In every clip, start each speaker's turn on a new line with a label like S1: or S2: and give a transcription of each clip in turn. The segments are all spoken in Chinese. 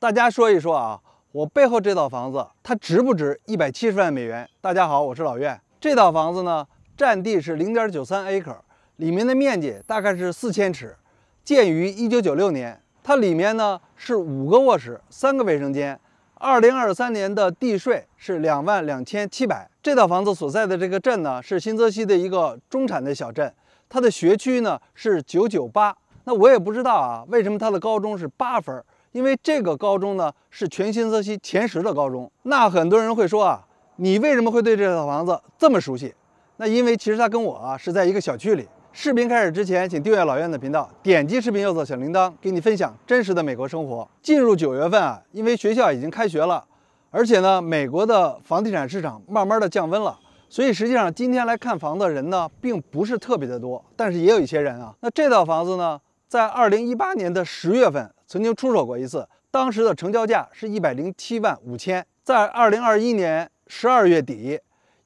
S1: 大家说一说啊，我背后这套房子它值不值一百七十万美元？大家好，我是老苑。这套房子呢，占地是零点九三 acre，里面的面积大概是四千尺，建于一九九六年。它里面呢是五个卧室，三个卫生间。二零二三年的地税是两万两千七百。这套房子所在的这个镇呢，是新泽西的一个中产的小镇，它的学区呢是九九八。那我也不知道啊，为什么它的高中是八分？因为这个高中呢是全新泽西前十的高中。那很多人会说啊，你为什么会对这套房子这么熟悉？那因为其实他跟我啊是在一个小区里。视频开始之前，请订阅老院的频道，点击视频右侧小铃铛，给你分享真实的美国生活。进入九月份啊，因为学校已经开学了，而且呢，美国的房地产市场慢慢的降温了，所以实际上今天来看房的人呢，并不是特别的多，但是也有一些人啊。那这套房子呢，在二零一八年的十月份。曾经出手过一次，当时的成交价是一百零七万五千。在二零二一年十二月底，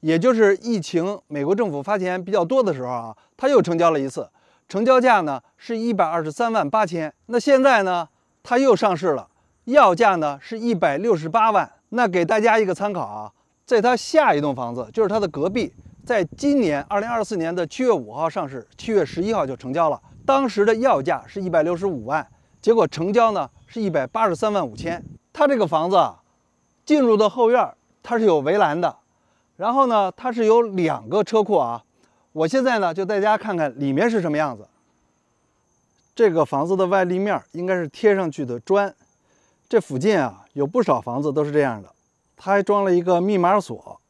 S1: 也就是疫情美国政府发钱比较多的时候啊，他又成交了一次，成交价呢是一百二十三万八千。那现在呢，他又上市了，要价呢是一百六十八万。那给大家一个参考啊，在他下一栋房子，就是他的隔壁，在今年二零二四年的七月五号上市，七月十一号就成交了，当时的要价是一百六十五万。结果成交呢是一百八十三万五千。他这个房子啊，进入的后院它是有围栏的，然后呢，它是有两个车库啊。我现在呢就带大家看看里面是什么样子。这个房子的外立面应该是贴上去的砖，这附近啊有不少房子都是这样的。他还装了一个密码锁，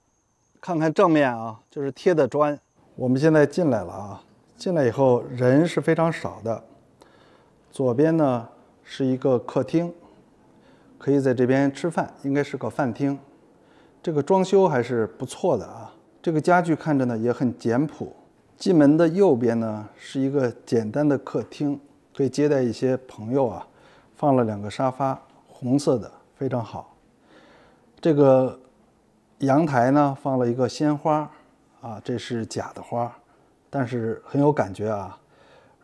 S1: 看看正面啊，就是贴的砖。我们现在进来了啊，进来以后人是非常少的。左边呢是一个客厅，可以在这边吃饭，应该是个饭厅。这个装修还是不错的啊，这个家具看着呢也很简朴。进门的右边呢是一个简单的客厅，可以接待一些朋友啊。放了两个沙发，红色的非常好。这个阳台呢放了一个鲜花，啊，这是假的花，但是很有感觉啊。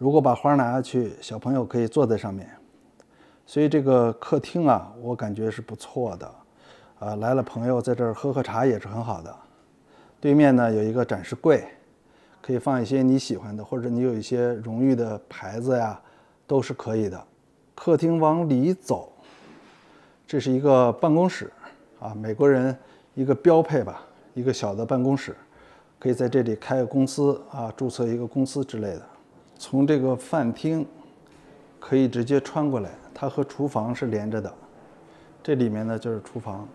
S1: 如果把花拿下去，小朋友可以坐在上面。所以这个客厅啊，我感觉是不错的，啊，来了朋友在这儿喝喝茶也是很好的。对面呢有一个展示柜，可以放一些你喜欢的，或者你有一些荣誉的牌子呀，都是可以的。客厅往里走，这是一个办公室，啊，美国人一个标配吧，一个小的办公室，可以在这里开个公司啊，注册一个公司之类的。从这个饭厅可以直接穿过来，它和厨房是连着的。这里面呢就是厨房，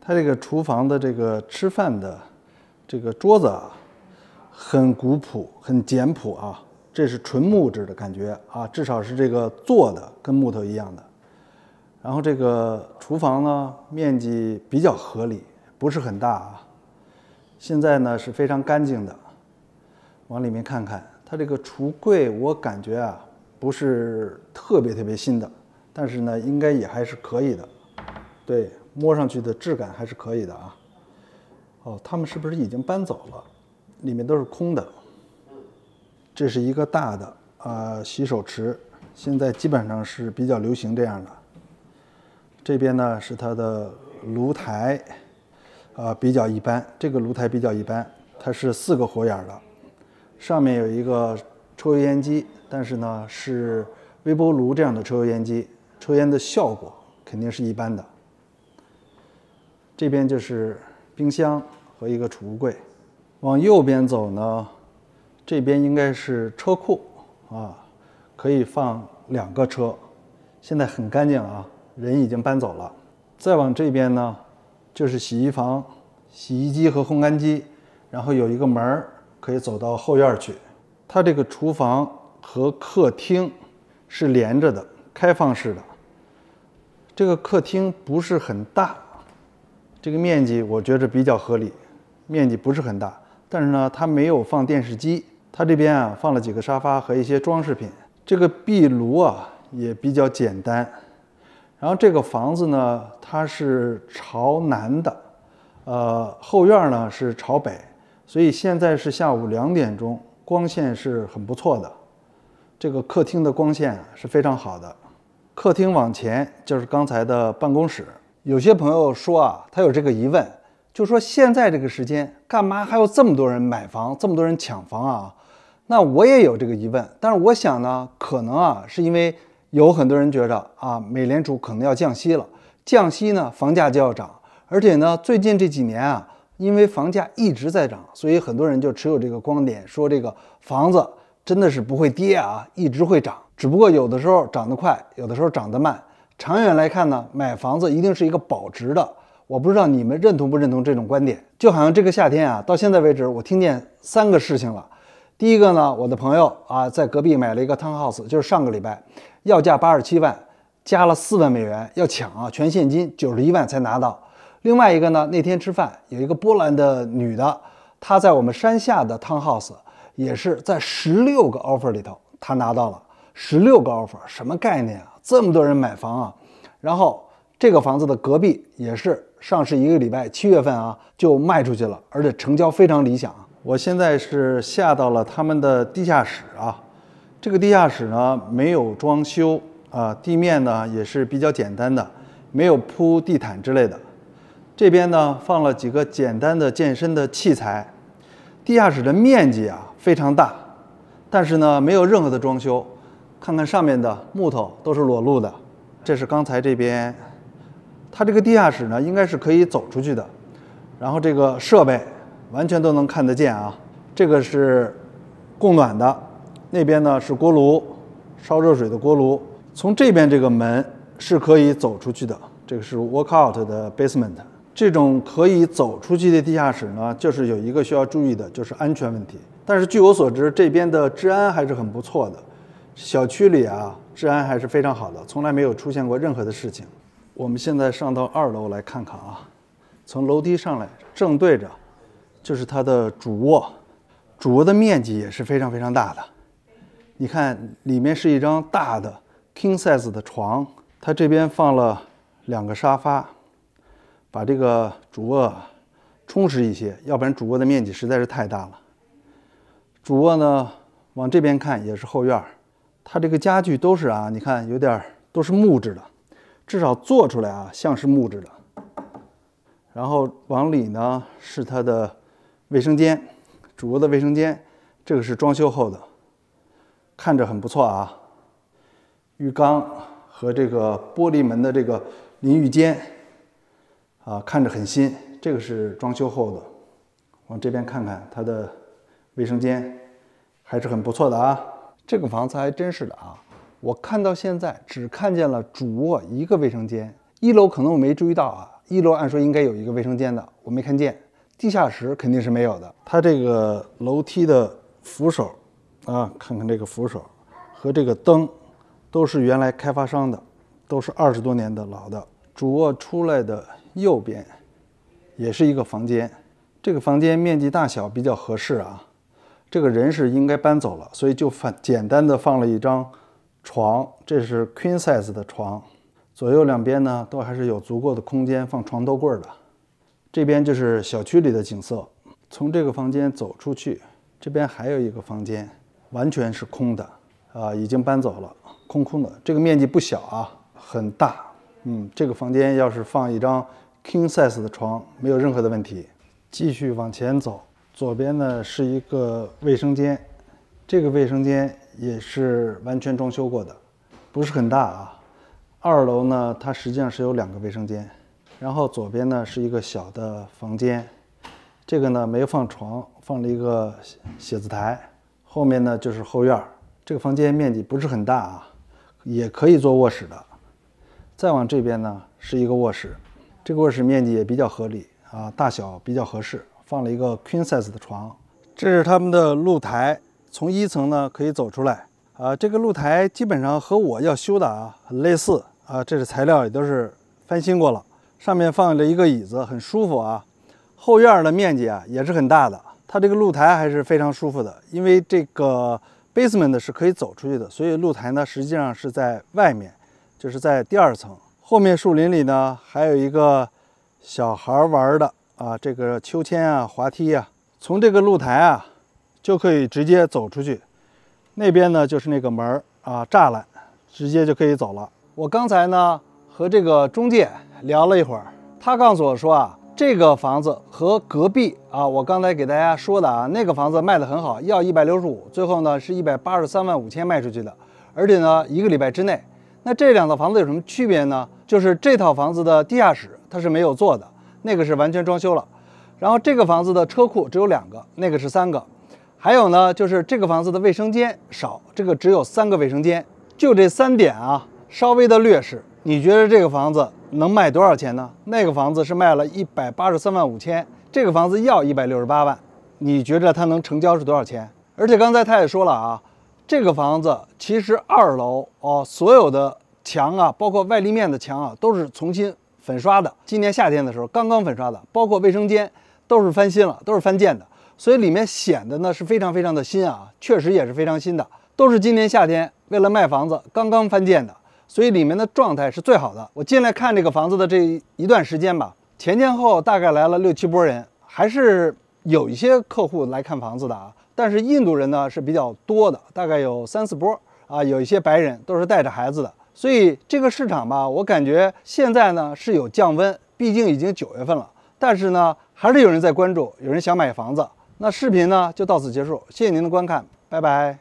S1: 它这个厨房的这个吃饭的这个桌子啊，很古朴，很简朴啊。这是纯木质的感觉啊，至少是这个做的跟木头一样的。然后这个厨房呢面积比较合理，不是很大啊。现在呢是非常干净的，往里面看看。它这个橱柜，我感觉啊，不是特别特别新的，但是呢，应该也还是可以的。对，摸上去的质感还是可以的啊。哦，他们是不是已经搬走了？里面都是空的。这是一个大的啊洗手池，现在基本上是比较流行这样的。这边呢是它的炉台，啊比较一般，这个炉台比较一般，它是四个火眼的。上面有一个抽油烟机，但是呢是微波炉这样的抽油烟机，抽烟的效果肯定是一般的。这边就是冰箱和一个储物柜，往右边走呢，这边应该是车库啊，可以放两个车，现在很干净啊，人已经搬走了。再往这边呢，就是洗衣房，洗衣机和烘干机，然后有一个门儿。可以走到后院去，它这个厨房和客厅是连着的，开放式的。这个客厅不是很大，这个面积我觉着比较合理，面积不是很大，但是呢，它没有放电视机，它这边啊放了几个沙发和一些装饰品。这个壁炉啊也比较简单。然后这个房子呢，它是朝南的，呃，后院呢是朝北。所以现在是下午两点钟，光线是很不错的。这个客厅的光线是非常好的。客厅往前就是刚才的办公室。有些朋友说啊，他有这个疑问，就说现在这个时间，干嘛还有这么多人买房，这么多人抢房啊？那我也有这个疑问，但是我想呢，可能啊，是因为有很多人觉得啊，美联储可能要降息了，降息呢，房价就要涨，而且呢，最近这几年啊。因为房价一直在涨，所以很多人就持有这个观点，说这个房子真的是不会跌啊，一直会涨。只不过有的时候涨得快，有的时候涨得慢。长远来看呢，买房子一定是一个保值的。我不知道你们认同不认同这种观点。就好像这个夏天啊，到现在为止，我听见三个事情了。第一个呢，我的朋友啊，在隔壁买了一个 townhouse，就是上个礼拜，要价八十七万，加了四万美元，要抢啊，全现金九十一万才拿到。另外一个呢，那天吃饭有一个波兰的女的，她在我们山下的 Town House，也是在十六个 offer 里头，她拿到了十六个 offer，什么概念啊？这么多人买房啊！然后这个房子的隔壁也是上市一个礼拜，七月份啊就卖出去了，而且成交非常理想。我现在是下到了他们的地下室啊，这个地下室呢没有装修啊，地面呢也是比较简单的，没有铺地毯之类的。这边呢放了几个简单的健身的器材，地下室的面积啊非常大，但是呢没有任何的装修。看看上面的木头都是裸露的，这是刚才这边，它这个地下室呢应该是可以走出去的，然后这个设备完全都能看得见啊。这个是供暖的，那边呢是锅炉烧热水的锅炉，从这边这个门是可以走出去的。这个是 workout 的 basement。这种可以走出去的地下室呢，就是有一个需要注意的，就是安全问题。但是据我所知，这边的治安还是很不错的，小区里啊，治安还是非常好的，从来没有出现过任何的事情。我们现在上到二楼来看看啊，从楼梯上来，正对着就是它的主卧，主卧的面积也是非常非常大的。你看，里面是一张大的 King size 的床，它这边放了两个沙发。把这个主卧充实一些，要不然主卧的面积实在是太大了。主卧呢，往这边看也是后院，它这个家具都是啊，你看有点都是木质的，至少做出来啊像是木质的。然后往里呢是它的卫生间，主卧的卫生间，这个是装修后的，看着很不错啊。浴缸和这个玻璃门的这个淋浴间。啊，看着很新，这个是装修后的。往这边看看，它的卫生间还是很不错的啊。这个房子还真是的啊！我看到现在只看见了主卧一个卫生间，一楼可能我没注意到啊。一楼按说应该有一个卫生间的，我没看见。地下室肯定是没有的。它这个楼梯的扶手啊，看看这个扶手和这个灯，都是原来开发商的，都是二十多年的老的。主卧出来的。右边也是一个房间，这个房间面积大小比较合适啊。这个人是应该搬走了，所以就放简单的放了一张床，这是 queen size 的床。左右两边呢都还是有足够的空间放床头柜的。这边就是小区里的景色。从这个房间走出去，这边还有一个房间，完全是空的啊，已经搬走了，空空的。这个面积不小啊，很大。嗯，这个房间要是放一张。King size 的床没有任何的问题。继续往前走，左边呢是一个卫生间，这个卫生间也是完全装修过的，不是很大啊。二楼呢，它实际上是有两个卫生间，然后左边呢是一个小的房间，这个呢没放床，放了一个写字台，后面呢就是后院。这个房间面积不是很大啊，也可以做卧室的。再往这边呢是一个卧室。这个卧室面积也比较合理啊，大小比较合适，放了一个 queen size 的床。这是他们的露台，从一层呢可以走出来啊。这个露台基本上和我要修的啊很类似啊，这是材料也都是翻新过了，上面放了一个椅子，很舒服啊。后院的面积啊也是很大的，它这个露台还是非常舒服的，因为这个 basement 是可以走出去的，所以露台呢实际上是在外面，就是在第二层。后面树林里呢，还有一个小孩玩的啊，这个秋千啊、滑梯呀，从这个露台啊就可以直接走出去。那边呢就是那个门啊、栅栏，直接就可以走了。我刚才呢和这个中介聊了一会儿，他告诉我说啊，这个房子和隔壁啊，我刚才给大家说的啊那个房子卖的很好，要一百六十五，最后呢是一百八十三万五千卖出去的，而且呢一个礼拜之内。那这两套房子有什么区别呢？就是这套房子的地下室它是没有做的，那个是完全装修了，然后这个房子的车库只有两个，那个是三个，还有呢就是这个房子的卫生间少，这个只有三个卫生间，就这三点啊，稍微的劣势，你觉得这个房子能卖多少钱呢？那个房子是卖了一百八十三万五千，这个房子要一百六十八万，你觉得它能成交是多少钱？而且刚才他也说了啊，这个房子其实二楼哦所有的。墙啊，包括外立面的墙啊，都是重新粉刷的。今年夏天的时候刚刚粉刷的，包括卫生间都是翻新了，都是翻建的，所以里面显得呢是非常非常的新啊，确实也是非常新的，都是今年夏天为了卖房子刚刚翻建的，所以里面的状态是最好的。我进来看这个房子的这一段时间吧，前前后大概来了六七波人，还是有一些客户来看房子的啊。但是印度人呢是比较多的，大概有三四波啊，有一些白人都是带着孩子的。所以这个市场吧，我感觉现在呢是有降温，毕竟已经九月份了。但是呢，还是有人在关注，有人想买房子。那视频呢就到此结束，谢谢您的观看，拜拜。